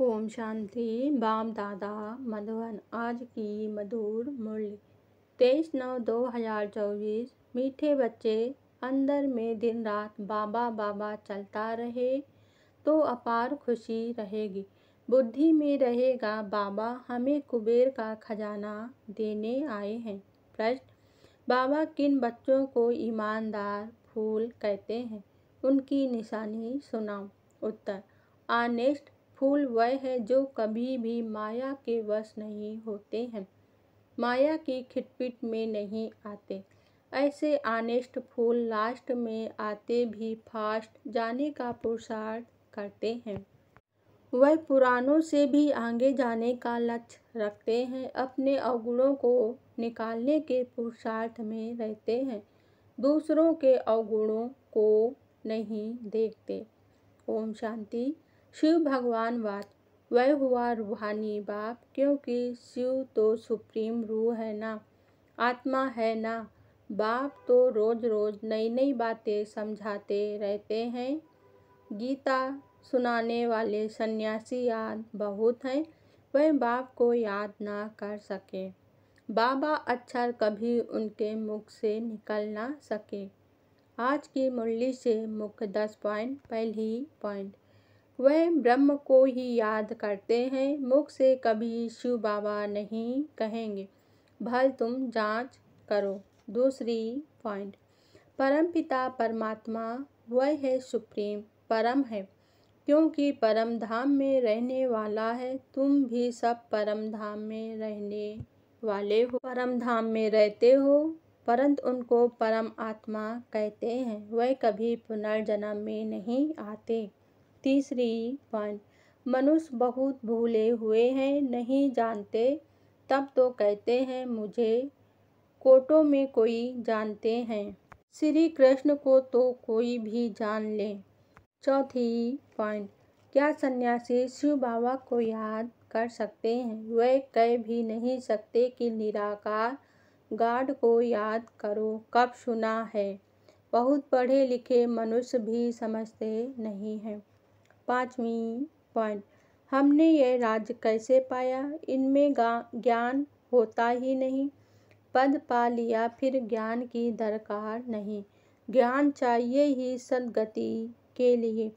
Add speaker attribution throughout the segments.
Speaker 1: ओम शांति balm दादा मधुबन आज की मधुर मुरली तेईस नौ दो हजार चौबीस मीठे बच्चे अंदर में दिन रात बाबा बाबा चलता रहे तो अपार खुशी रहेगी बुद्धि में रहेगा बाबा हमें कुबेर का खजाना देने आए हैं प्रश्न बाबा किन बच्चों को ईमानदार फूल कहते हैं उनकी निशानी सुनाओ उत्तर आनेस्ट फूल वह है जो कभी भी माया के वश नहीं होते हैं माया की खिटपिट में नहीं आते ऐसे आनेस्ट फूल लास्ट में आते भी फास्ट जाने का पुरुषार्थ करते हैं वह पुरानों से भी आगे जाने का लक्ष्य रखते हैं अपने अवगुणों को निकालने के पुरुषार्थ में रहते हैं दूसरों के अवगुणों को नहीं देखते ओम शांति शिव भगवान वाद वह हुआ रूहानी बाप क्योंकि शिव तो सुप्रीम रूह है ना आत्मा है ना बाप तो रोज रोज नई नई बातें समझाते रहते हैं गीता सुनाने वाले सन्यासी याद बहुत हैं वह बाप को याद ना कर सके बाबा अक्षर अच्छा कभी उनके मुख से निकल ना सके आज की मुरली से मुख्य दस पॉइंट पहली पॉइंट वह ब्रह्म को ही याद करते हैं मुख से कभी शिव बाबा नहीं कहेंगे भल तुम जांच करो दूसरी पॉइंट परम पिता परमात्मा वह है सुप्रीम परम है क्योंकि परम धाम में रहने वाला है तुम भी सब परम धाम में रहने वाले हो परम धाम में रहते हो परंतु उनको परम आत्मा कहते हैं वह कभी पुनर्जन्म में नहीं आते तीसरी वन मनुष्य बहुत भूले हुए हैं नहीं जानते तब तो कहते हैं मुझे कोटों में कोई जानते हैं श्री कृष्ण को तो कोई भी जान ले चौथी पॉइंट क्या सन्यासी शिव बाबा को याद कर सकते हैं वह कह भी नहीं सकते कि निराकार गाड को याद करो कब सुना है बहुत पढ़े लिखे मनुष्य भी समझते नहीं हैं पाँचवीं पॉइंट हमने यह राज्य कैसे पाया इनमें ज्ञान होता ही नहीं पद पा लिया फिर ज्ञान की दरकार नहीं ज्ञान चाहिए ही सदगति के लिए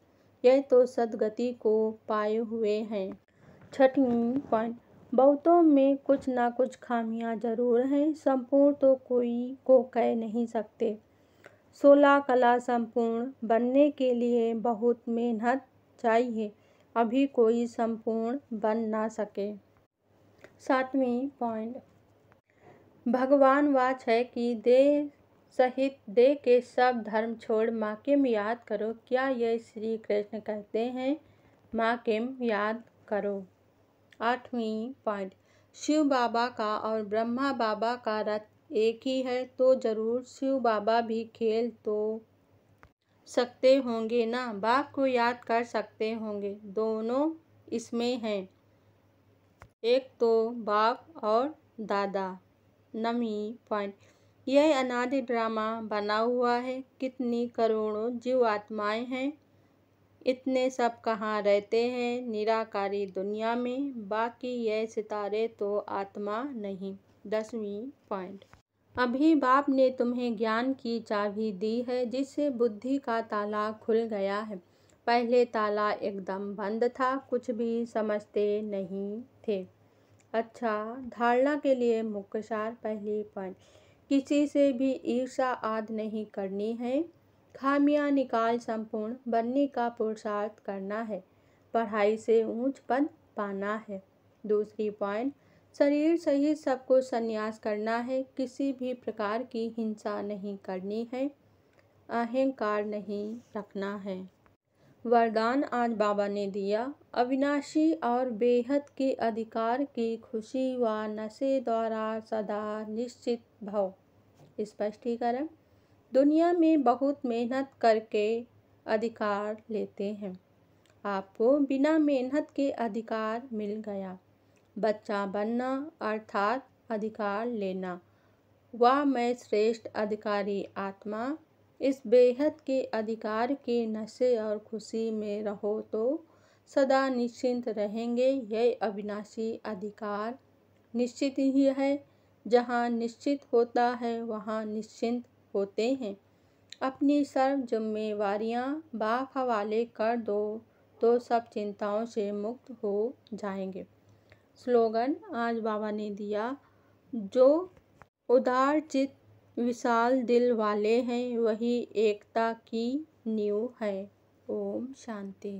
Speaker 1: यह तो सदगति को पाए हुए हैं छठवीं पॉइंट बहुतों में कुछ ना कुछ खामियां जरूर हैं संपूर्ण तो कोई को कह नहीं सकते सोलह कला संपूर्ण बनने के लिए बहुत मेहनत चाहिए अभी कोई संपूर्ण बन ना सके सातवीं पॉइंट भगवान वाच है कि देह सहित दे के सब धर्म छोड़ माँ किम याद करो क्या यह श्री कृष्ण कहते हैं माँ किम याद करो आठवीं पॉइंट शिव बाबा का और ब्रह्मा बाबा का रथ एक ही है तो ज़रूर शिव बाबा भी खेल तो सकते होंगे ना बाप को याद कर सकते होंगे दोनों इसमें हैं एक तो बाप और दादा नमी पॉइंट यह अनादि ड्रामा बना हुआ है कितनी करोड़ों जीव आत्माएं हैं इतने सब कहाँ रहते हैं निराकारी दुनिया में बाकी यह सितारे तो आत्मा नहीं दसवीं पॉइंट अभी बाप ने तुम्हें ज्ञान की चाबी दी है जिससे बुद्धि का ताला खुल गया है पहले ताला एकदम बंद था कुछ भी समझते नहीं थे अच्छा धारणा के लिए मुख्यसार पहले पॉइंट किसी से भी ईर्षा आद नहीं करनी है खामियां निकाल संपूर्ण बनने का पुरुषार्थ करना है पढ़ाई से ऊंच पद पाना है दूसरी पॉइंट शरीर सहित सबको संन्यास करना है किसी भी प्रकार की हिंसा नहीं करनी है अहंकार नहीं रखना है वरदान आज बाबा ने दिया अविनाशी और बेहद के अधिकार की खुशी व नशे द्वारा सदा निश्चित भव स्पष्टीकरण दुनिया में बहुत मेहनत करके अधिकार लेते हैं आपको बिना मेहनत के अधिकार मिल गया बच्चा बनना अर्थात अधिकार लेना वह मैं श्रेष्ठ अधिकारी आत्मा इस बेहद के अधिकार के नशे और खुशी में रहो तो सदा निश्चिंत रहेंगे यह अविनाशी अधिकार निश्चित ही है जहाँ निश्चित होता है वहाँ निश्चिंत होते हैं अपनी सर्व जिम्मेवारियाँ बाप हवाले कर दो तो सब चिंताओं से मुक्त हो जाएंगे स्लोगन आज बाबा ने दिया जो उदार चित विशाल दिल वाले हैं वही एकता की नींव है ओम शांति